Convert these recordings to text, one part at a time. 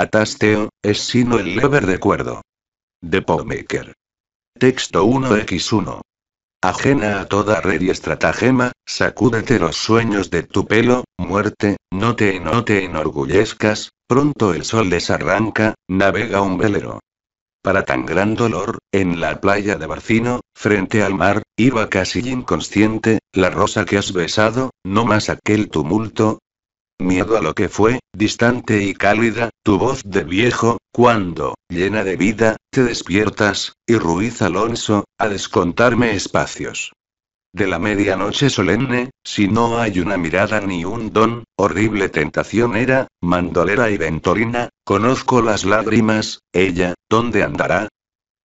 Atasteo, es sino el lever de cuerdo. De Pomaker Texto 1x1. Ajena a toda red y estratagema, sacúdete los sueños de tu pelo, muerte, no te, no te enorgullezcas, pronto el sol desarranca, navega un velero. Para tan gran dolor, en la playa de Barcino, frente al mar, iba casi inconsciente, la rosa que has besado, no más aquel tumulto. Miedo a lo que fue, distante y cálida, tu voz de viejo, cuando, llena de vida, te despiertas, y Ruiz Alonso, a descontarme espacios. De la medianoche solemne, si no hay una mirada ni un don, horrible tentación era, mandolera y ventorina, conozco las lágrimas, ella, ¿dónde andará?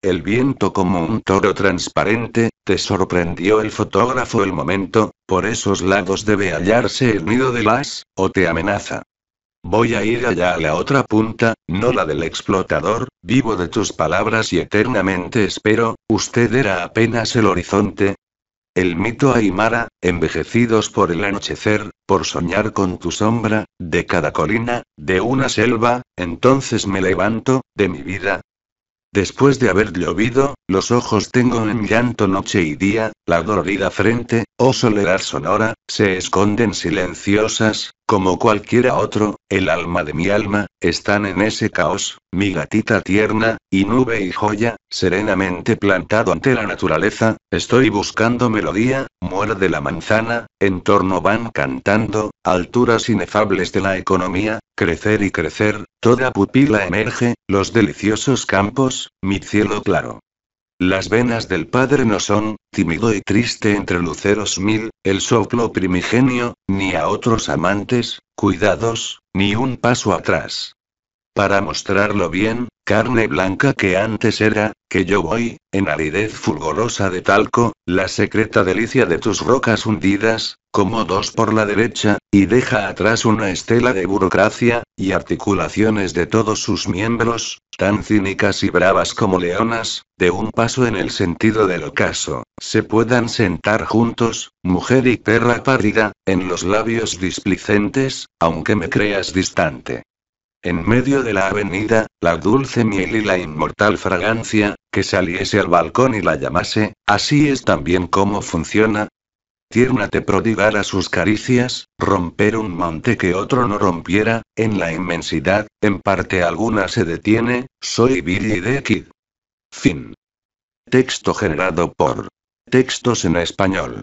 El viento como un toro transparente, te sorprendió el fotógrafo el momento, por esos lados debe hallarse el nido de las, o te amenaza. Voy a ir allá a la otra punta, no la del explotador, vivo de tus palabras y eternamente espero, usted era apenas el horizonte. El mito Aymara, envejecidos por el anochecer, por soñar con tu sombra, de cada colina, de una selva, entonces me levanto, de mi vida. Después de haber llovido, los ojos tengo en llanto noche y día, la dolorida frente, oh soledad sonora, se esconden silenciosas, como cualquiera otro, el alma de mi alma, están en ese caos, mi gatita tierna, y nube y joya, serenamente plantado ante la naturaleza, estoy buscando melodía, muerde la manzana, en torno van cantando, alturas inefables de la economía, crecer y crecer, toda pupila emerge, los deliciosos campos, mi cielo claro. Las venas del Padre no son, tímido y triste entre luceros mil, el soplo primigenio, ni a otros amantes, cuidados, ni un paso atrás. Para mostrarlo bien, carne blanca que antes era, que yo voy, en aridez fulgorosa de talco, la secreta delicia de tus rocas hundidas, como dos por la derecha, y deja atrás una estela de burocracia, y articulaciones de todos sus miembros, tan cínicas y bravas como leonas, de un paso en el sentido del ocaso, se puedan sentar juntos, mujer y perra párida, en los labios displicentes, aunque me creas distante en medio de la avenida, la dulce miel y la inmortal fragancia, que saliese al balcón y la llamase, así es también como funciona. Tierna te a sus caricias, romper un monte que otro no rompiera, en la inmensidad, en parte alguna se detiene, soy Billy de Kid. Fin. Texto generado por Textos en Español.